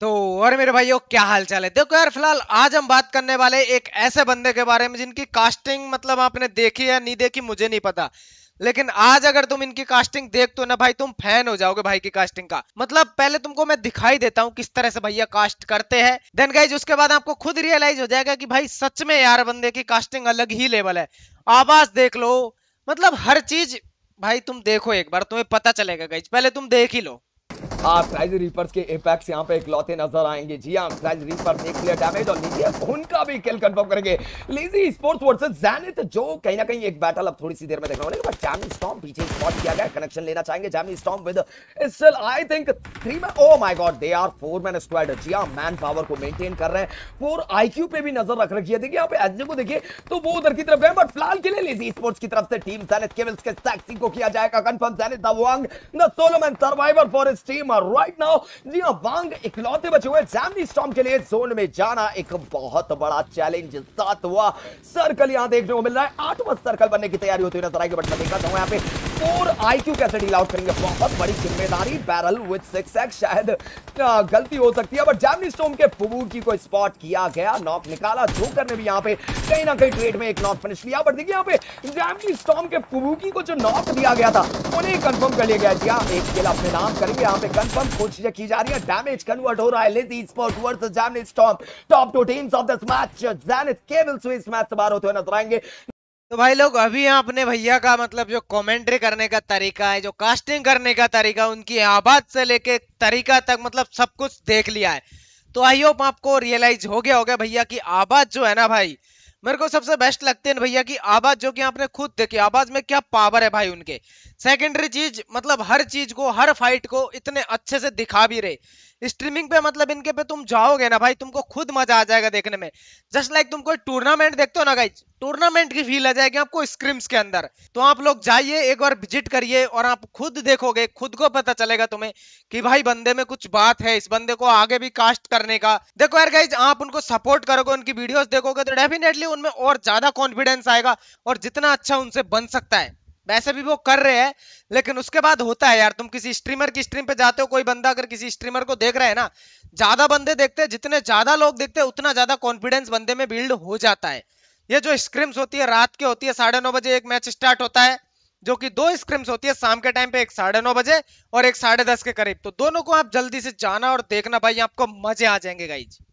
तो और मेरे भाइयों क्या हाल चाल है देखो यार फिलहाल आज हम बात करने वाले एक ऐसे बंदे के बारे में जिनकी कास्टिंग मतलब आपने देखी या नहीं देखी मुझे नहीं पता लेकिन आज अगर तुम इनकी कास्टिंग देख तो ना भाई तुम फैन हो जाओगे भाई की कास्टिंग का मतलब पहले तुमको मैं दिखाई देता हूँ किस तरह से भैया कास्ट करते हैं देन गाइज उसके बाद आपको खुद रियलाइज हो जाएगा कि भाई सच में यार बंदे की कास्टिंग अलग ही लेवल है आवाज देख लो मतलब हर चीज भाई तुम देखो एक बार तुम्हें पता चलेगा गाइज पहले तुम देख ही लो आप रीपर्स के इम्पैक्ट यहाँ पे इकलौते नजर आएंगे जी हाँ रीपर्स एक प्लेयर डैमेज और लीजिए उनका भी किल करेंगे स्पोर्ट्स वर्सेस जो कहीं ना कहीं एक बैटल अब थोड़ी सी देर में बट जैमी स्टॉम पीछे स्पॉट किया गया कनेक्शन लेना चाहेंगे Jamie storm with still I think three man oh god they are four man squad जी हाँ मैन पावर को मेंटेन कर रहे हैं फोर पे भी नजर रख रखी है देखिए यहाँ पे को देखिए तो वो उधर की तरफ गए बट फिलहाल के लिए स्पोर्ट्स की तरफ से टीम केवल्स के को किया जाएगा the Wang the solo man survivor for team team right now लिया वांग इकलौते बचे हुए जैमनी स्टॉम के लिए जोन में जाना एक बहुत बड़ा चैलेंज साथ हुआ सर्कल यहां देखने को मिल रहा है आठवां सर्कल बनने की तैयारी होती है नजर आएगी बट मैं देखना चाहूंगा यहां पे फोर आईक्यू कैसे डील आउट करेंगे बहुत बड़ी जिम्मेदारी बैरल विद सिक्स एक्स शायद गलती हो सकती है बट जैमनी स्टोम के फुबूकी को स्पॉट किया गया नॉक निकाला जोकर ने भी यहां पे कहीं ना कहीं ट्रेड में एक नॉक फिनिश लिया बट देखिए यहां पे जैमनी स्टॉम के फुबूकी को जो नॉक दिया गया था उन्हें कंफर्म कर लिया गया जी हाँ एक खेल अपने नाम करेंगे यहां पे कंफर्म कोशिशें की जा रही है डैमेज कन्वर्ट हो रहा है lazy sport worth Janit storm top two teams of this match Janit cable Swiss match से बाहर होते हुए नजर आएंगे तो भाई लोग अभी यहाँ अपने भैया का मतलब जो कमेंट्री करने का तरीका है जो कास्टिंग करने का तरीका उनकी आवाज से लेके तरीका तक मतलब सब कुछ देख लिया है तो आई होप आपको रियलाइज हो गया होगा भैया की आवाज जो है ना भाई मेरे को सबसे बेस्ट लगते हैं भैया की आवाज जो कि आपने खुद देखी आवाज में क्या पावर है भाई उनके सेकेंडरी चीज मतलब हर चीज को हर फाइट को इतने अच्छे से दिखा भी रहे स्ट्रीमिंग पे मतलब इनके पे तुम जाओगे ना भाई तुमको खुद मजा आ जाएगा देखने में जस्ट लाइक तुम कोई टूर्नामेंट देखते हो ना गाइज टूर्नामेंट की फील आ जाएगी आपको स्क्रीम्स के अंदर तो आप लोग जाइए एक बार विजिट करिए और आप खुद देखोगे खुद को पता चलेगा तुम्हें कि भाई बंदे में कुछ बात है इस बंदे को आगे भी कास्ट करने का देखो यार गाइज आप उनको सपोर्ट करोगे उनकी वीडियोस देखोगे तो डेफिनेटली उनमें और ज्यादा कॉन्फिडेंस आएगा और जितना अच्छा उनसे बन सकता है वैसे भी वो कर रहे हैं लेकिन उसके बाद होता है यार तुम किसी स्ट्रीमर की स्ट्रीम पे जाते हो कोई बंदा अगर किसी स्ट्रीमर को देख रहा है ना ज्यादा बंदे देखते हैं जितने ज्यादा लोग देखते हैं उतना ज्यादा कॉन्फिडेंस बंदे में बिल्ड हो जाता है ये जो स्क्रिम्स होती है रात के होती है साढ़े नौ बजे एक मैच स्टार्ट होता है जो कि दो स्क्रिम्स होती है शाम के टाइम पे एक साढ़े नौ बजे और एक साढ़े दस के करीब तो दोनों को आप जल्दी से जाना और देखना भाई आपको मजे आ जाएंगे जी